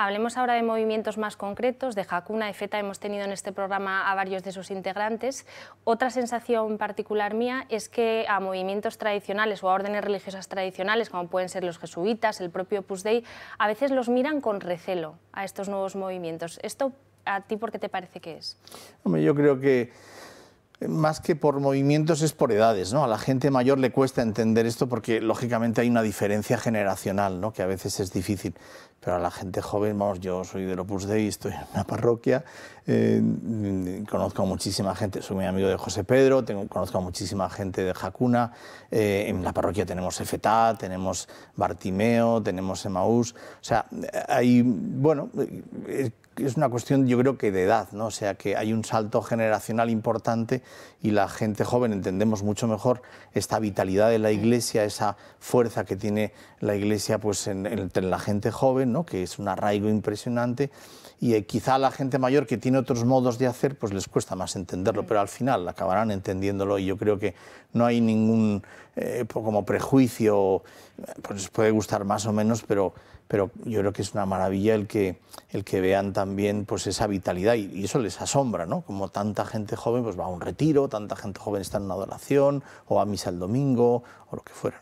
Hablemos ahora de movimientos más concretos. De jacuna y Feta hemos tenido en este programa a varios de sus integrantes. Otra sensación particular mía es que a movimientos tradicionales o a órdenes religiosas tradicionales, como pueden ser los jesuitas, el propio Opus Dei, a veces los miran con recelo a estos nuevos movimientos. ¿Esto a ti por qué te parece que es? yo creo que más que por movimientos es por edades, ¿no? A la gente mayor le cuesta entender esto porque lógicamente hay una diferencia generacional, ¿no? Que a veces es difícil. Pero a la gente joven, yo soy de Opus Dei, estoy en una parroquia, eh, conozco a muchísima gente, soy muy amigo de José Pedro, tengo, conozco a muchísima gente de Jacuna, eh, en la parroquia tenemos Efetá, tenemos Bartimeo, tenemos Emaús, o sea, hay, bueno, eh, es una cuestión yo creo que de edad, ¿no? o sea que hay un salto generacional importante y la gente joven entendemos mucho mejor esta vitalidad de la iglesia, esa fuerza que tiene la iglesia pues, en, entre la gente joven, ¿no? que es un arraigo impresionante y eh, quizá la gente mayor que tiene otros modos de hacer pues les cuesta más entenderlo, pero al final acabarán entendiéndolo y yo creo que no hay ningún eh, pues, como prejuicio, pues puede gustar más o menos, pero, pero yo creo que es una maravilla el que el que vean también pues, esa vitalidad y, eso les asombra, ¿no? Como tanta gente joven pues, va a un retiro, tanta gente joven está en una adoración o a misa el domingo o lo que fuera.